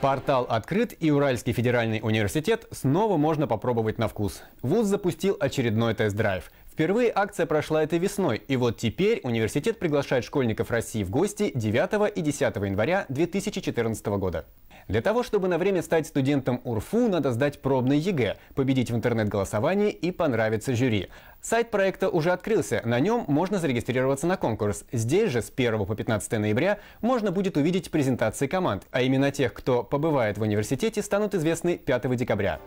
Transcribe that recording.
Портал открыт, и Уральский федеральный университет снова можно попробовать на вкус. ВУЗ запустил очередной тест-драйв. Впервые акция прошла этой весной, и вот теперь университет приглашает школьников России в гости 9 и 10 января 2014 года. Для того, чтобы на время стать студентом УРФУ, надо сдать пробный ЕГЭ, победить в интернет-голосовании и понравиться жюри. Сайт проекта уже открылся, на нем можно зарегистрироваться на конкурс. Здесь же с 1 по 15 ноября можно будет увидеть презентации команд, а именно тех, кто побывает в университете, станут известны 5 декабря.